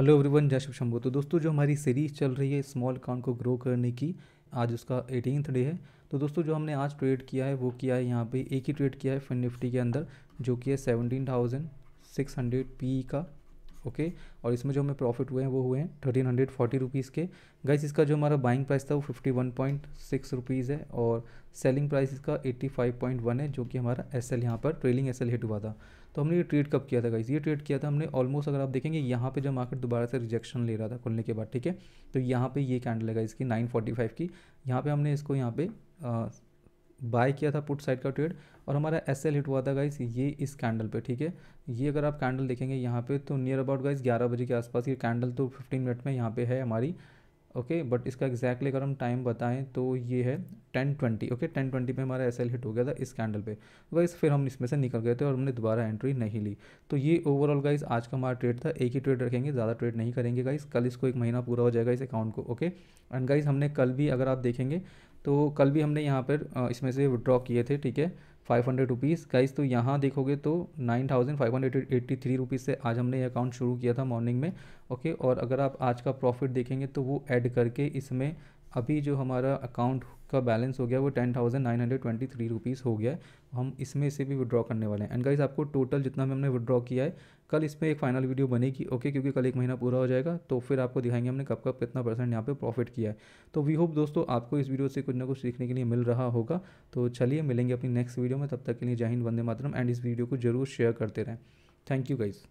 hello everyone जय शिव शंभू तो दोस्तों जो हमारी सीरीज चल रही है स्मॉल अकाउंट को ग्रो करने की आज उसका एटीनथ डे है तो दोस्तों जो हमने आज ट्रेड किया है वो किया है यहाँ पे एक ही ट्रेड किया है फिन निफ्टी के अंदर जो कि है seventeen thousand six hundred P का ओके और इसमें जो हमें प्रॉफिट हुए हैं वो हुए हैं थर्टीन हंड्रेड फोर्टी रुपीज़ के गाइस इसका जो हमारा बाइंग प्राइस था वो fifty one point six rupees है और सेलिंग प्राइस इसका एट्टी फाइव पॉइंट वन है जो कि हमारा एस एल यहाँ पर ट्रेलिंग एस एल हिट हुआ था तो हमने ये ट्रेड कब किया था गाइस ये ट्रेड किया था हमने ऑलमोस्ट अगर आप देखेंगे यहाँ पर जब मार्केट दोबारा से रिजेक्शन ले रहा था खुलने के बाद ठीक है तो यहाँ पर ये कैंडल है इसकी नाइन फोर्टी फाइव की यहाँ पर हमने इसको यहाँ पर बाय किया था पुट साइड का ट्रेड और हमारा एस एल हिट हुआ था गाइस ये इस कैंडल पे ठीक है ये अगर आप कैंडल देखेंगे यहाँ पे तो नियर अबाउट गाइस 11 बजे के आसपास ये कैंडल तो 15 मिनट में यहाँ पे है हमारी ओके बट इसका एग्जैक्टली अगर हम टाइम बताएं तो ये है ten twenty okay ten twenty पे हमारा एस हिट हो गया था इस कैंडल पे गाइस तो फिर हम इसमें से निकल गए थे और हमने दोबारा एंट्री नहीं ली तो ये ओवरऑल गाइस आज का हमारा ट्रेड था एक ही ट्रेड रखेंगे ज़्यादा ट्रेड नहीं करेंगे गाइस कल इसको एक महीना पूरा हो जाएगा इस अकाउंट को ओके एंड गाइस हमने कल भी अगर आप देखेंगे तो कल भी हमने यहाँ पर इसमें से विड्रॉ किए थे ठीक है फाइव हंड्रेड रुपीज़ गाइज तो यहाँ देखोगे तो nine thousand five hundred eighty three rupees से आज हमने ये अकाउंट शुरू किया था मॉर्निंग में ओके और अगर आप आज का प्रॉफिट देखेंगे तो वो ऐड करके इसमें अभी जो हमारा अकाउंट का बैलेंस हो गया वो ten thousand nine hundred twenty three rupees हो गया है हम इसमें से भी विड्रॉ करने वाले हैं एंड गाइज आपको टोटल जितना भी हमने विड्रॉ किया है कल इसमें एक फाइनल वीडियो बनेगी ओके क्योंकि कल एक महीना पूरा हो जाएगा तो फिर आपको दिखाएंगे हमने कब कब कितना परसेंट यहाँ पे प्रॉफिट किया है तो वी होप दोस्तों आपको इस वीडियो से कुछ ना कुछ सीखने के लिए मिल रहा होगा तो चलिए मिलेंगे अपनी नेक्स्ट वीडियो में तब तक के लिए जय हिंद वंदे मातरम एंड इस वीडियो को जरूर शेयर करते रहें थैंक यू गाइज़